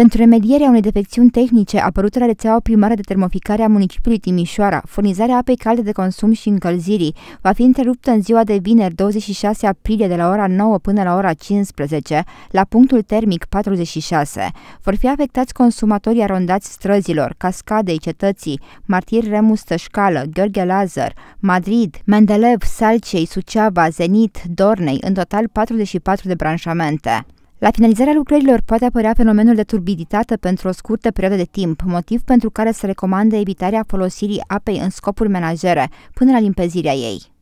Pentru remedierea unei defecțiuni tehnice apărute la rețeaua primară de termoficare a municipiului Timișoara, furnizarea apei calde de consum și încălzirii va fi întreruptă în ziua de vineri 26 aprilie de la ora 9 până la ora 15 la punctul termic 46. Vor fi afectați consumatorii arondați străzilor, cascadei cetății, martiri Remus Tășcală, Gheorghe Lazar, Madrid, Mendelev, Salcei, Suceava, Zenit, Dornei, în total 44 de branșamente. La finalizarea lucrărilor poate apărea fenomenul de turbiditate pentru o scurtă perioadă de timp, motiv pentru care se recomandă evitarea folosirii apei în scopuri menajere, până la limpezirea ei.